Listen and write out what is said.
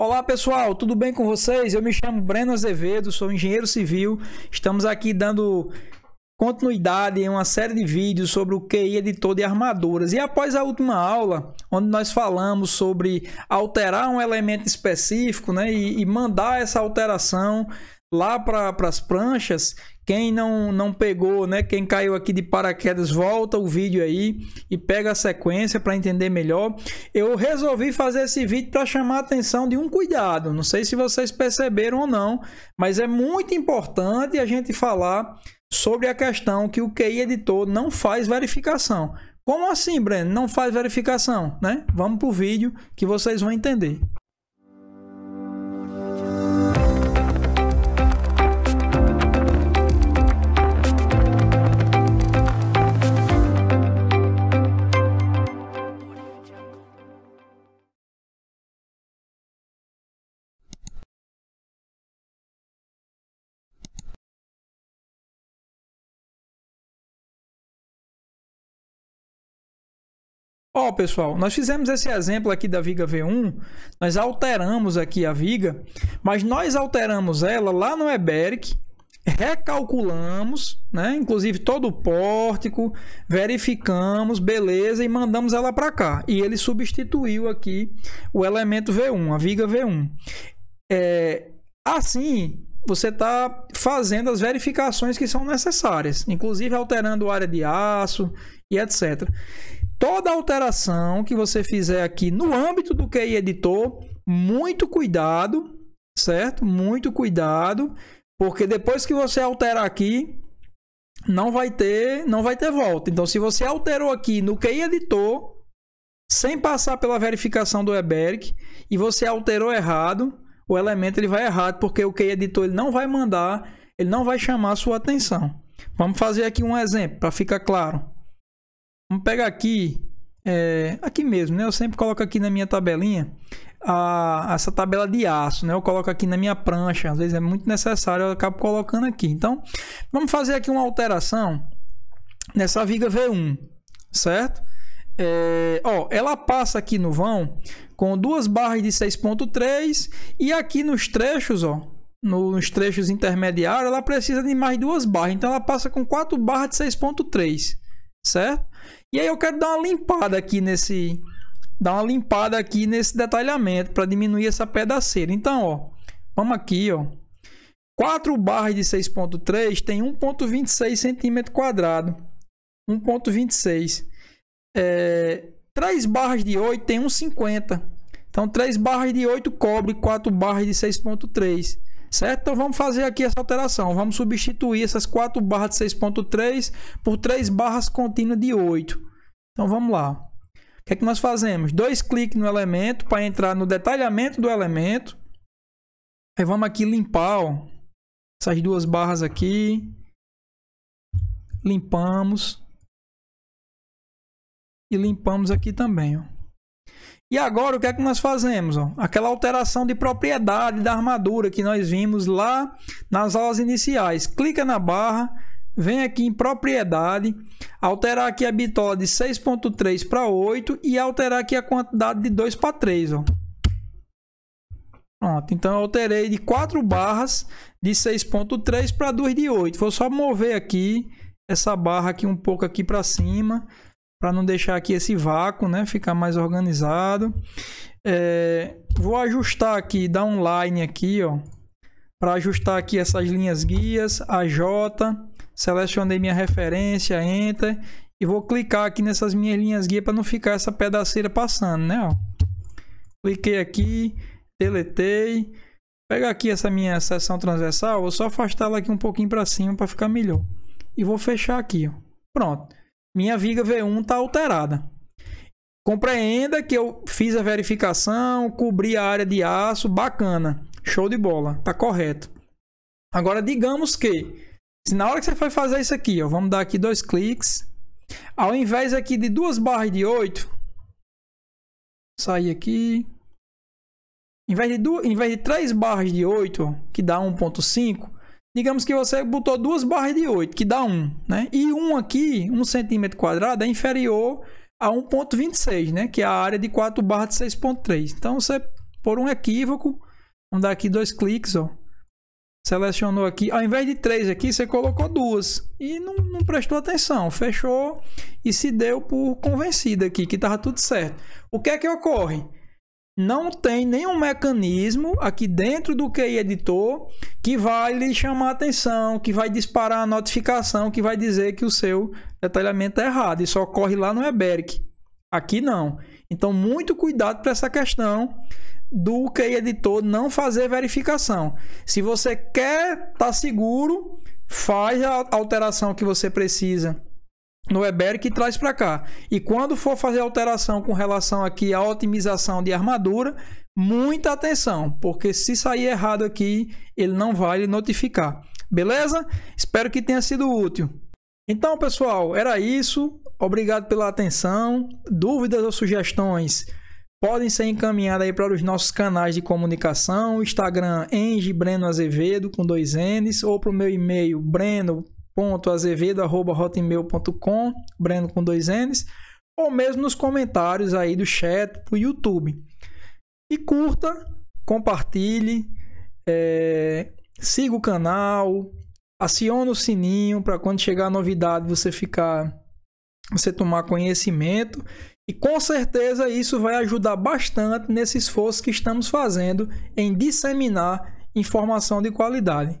Olá pessoal, tudo bem com vocês? Eu me chamo Breno Azevedo, sou engenheiro civil. Estamos aqui dando continuidade em uma série de vídeos sobre o QI editor de armaduras. E após a última aula, onde nós falamos sobre alterar um elemento específico né, e, e mandar essa alteração lá para as pranchas. Quem não, não pegou, né? Quem caiu aqui de paraquedas, volta o vídeo aí e pega a sequência para entender melhor. Eu resolvi fazer esse vídeo para chamar a atenção de um cuidado. Não sei se vocês perceberam ou não, mas é muito importante a gente falar sobre a questão que o QI editor não faz verificação. Como assim, Breno? Não faz verificação, né? Vamos pro vídeo que vocês vão entender. Ó, oh, pessoal, nós fizemos esse exemplo aqui da viga V1, nós alteramos aqui a viga, mas nós alteramos ela lá no EBERIC, recalculamos, né? Inclusive todo o pórtico, verificamos, beleza, e mandamos ela para cá. E ele substituiu aqui o elemento V1, a viga V1. É, assim, você está fazendo as verificações que são necessárias, inclusive alterando a área de aço e etc. Toda alteração que você fizer aqui no âmbito do QI Editor, muito cuidado, certo? Muito cuidado, porque depois que você alterar aqui, não vai ter, não vai ter volta. Então, se você alterou aqui no QI Editor, sem passar pela verificação do EBERIC, e você alterou errado, o elemento ele vai errado, porque o key editor ele não vai mandar, ele não vai chamar a sua atenção. Vamos fazer aqui um exemplo para ficar claro. Vamos pegar aqui, é, aqui mesmo, né? Eu sempre coloco aqui na minha tabelinha a, essa tabela de aço, né? Eu coloco aqui na minha prancha, às vezes é muito necessário, eu acabo colocando aqui. Então, vamos fazer aqui uma alteração nessa viga V1, certo? É, ó, ela passa aqui no vão com duas barras de 6.3 e aqui nos trechos, ó, nos trechos intermediários, ela precisa de mais duas barras. Então ela passa com quatro barras de 6.3, certo? E aí eu quero dar uma limpada aqui nesse dar uma limpada aqui nesse detalhamento para diminuir essa pedaceira. Então, ó, vamos aqui, ó. 4 barras de 6.3 tem 1.26 cm quadrado. 1.26 é, 3 barras de 8 tem 1,50. Então 3 barras de 8 cobre, 4 barras de 6,3. Certo? Então vamos fazer aqui essa alteração. Vamos substituir essas 4 barras de 6,3 por 3 barras contínuas de 8. Então vamos lá. O que é que nós fazemos? Dois cliques no elemento para entrar no detalhamento do elemento. Aí vamos aqui limpar ó, essas duas barras aqui. Limpamos e limpamos aqui também, ó. E agora o que é que nós fazemos? Ó? Aquela alteração de propriedade da armadura que nós vimos lá nas aulas iniciais. Clica na barra, vem aqui em propriedade, alterar aqui a bitola de 6.3 para 8 e alterar aqui a quantidade de 2 para 3. Ó. Pronto, então eu alterei de 4 barras de 6.3 para 2 de 8. Vou só mover aqui essa barra aqui um pouco aqui para cima para não deixar aqui esse vácuo, né? Ficar mais organizado. É, vou ajustar aqui, dar um line aqui, ó, para ajustar aqui essas linhas guias, a J, selecionei minha referência, Enter, e vou clicar aqui nessas minhas linhas guia para não ficar essa pedaceira passando, né? Ó. Cliquei aqui, deletei, Pega aqui essa minha seção transversal, vou só afastar ela aqui um pouquinho para cima para ficar melhor. E vou fechar aqui, ó. Pronto minha viga V1 está alterada. Compreenda que eu fiz a verificação, cobri a área de aço, bacana, show de bola, tá correto. Agora digamos que se na hora que você for fazer isso aqui, ó, vamos dar aqui dois cliques, ao invés aqui de duas barras de 8, sair aqui, em vez de, duas, em vez de três barras de 8, ó, que dá 1.5, Digamos que você botou duas barras de 8, que dá 1, né? E um aqui, 1 centímetro quadrado, é inferior a 1.26, né? Que é a área de 4 barras de 6.3. Então, você, por um equívoco, vamos dar aqui dois cliques, ó. Selecionou aqui, ao invés de 3 aqui, você colocou duas. E não, não prestou atenção, fechou e se deu por convencido aqui, que estava tudo certo. O que é que ocorre? não tem nenhum mecanismo aqui dentro do QI Editor que vai lhe chamar atenção, que vai disparar a notificação, que vai dizer que o seu detalhamento é errado. Isso ocorre lá no Eberic. Aqui não. Então, muito cuidado para essa questão do QI Editor não fazer verificação. Se você quer estar tá seguro, faz a alteração que você precisa no Eberic e traz para cá. E quando for fazer alteração com relação aqui à otimização de armadura, muita atenção, porque se sair errado aqui, ele não vai lhe notificar. Beleza? Espero que tenha sido útil. Então, pessoal, era isso. Obrigado pela atenção. Dúvidas ou sugestões podem ser encaminhadas aí para os nossos canais de comunicação, Instagram Enge Breno Azevedo com dois N's ou para o meu e-mail breno azevedo.hotmail.com, Breno com dois N's, ou mesmo nos comentários aí do chat do YouTube. E curta, compartilhe, é, siga o canal, aciona o sininho para quando chegar a novidade você ficar, você tomar conhecimento. E com certeza isso vai ajudar bastante nesse esforço que estamos fazendo em disseminar informação de qualidade.